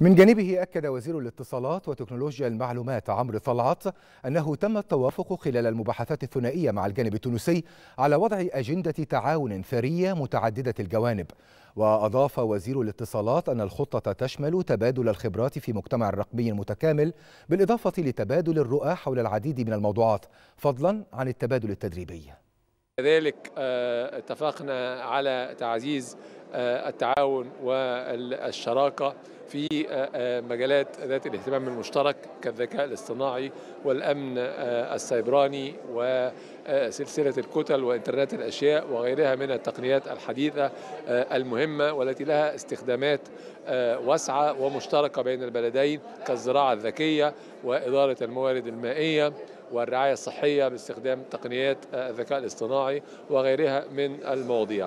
من جانبه أكد وزير الاتصالات وتكنولوجيا المعلومات عمرو طلعت أنه تم التوافق خلال المباحثات الثنائية مع الجانب التونسي على وضع أجندة تعاون ثرية متعددة الجوانب وأضاف وزير الاتصالات أن الخطة تشمل تبادل الخبرات في مجتمع رقمي متكامل بالإضافة لتبادل الرؤى حول العديد من الموضوعات فضلا عن التبادل التدريبي كذلك آه، اتفقنا على تعزيز التعاون والشراكه في مجالات ذات الاهتمام المشترك كالذكاء الاصطناعي والامن السيبراني وسلسله الكتل وانترنت الاشياء وغيرها من التقنيات الحديثه المهمه والتي لها استخدامات واسعه ومشتركه بين البلدين كالزراعه الذكيه واداره الموارد المائيه والرعايه الصحيه باستخدام تقنيات الذكاء الاصطناعي وغيرها من المواضيع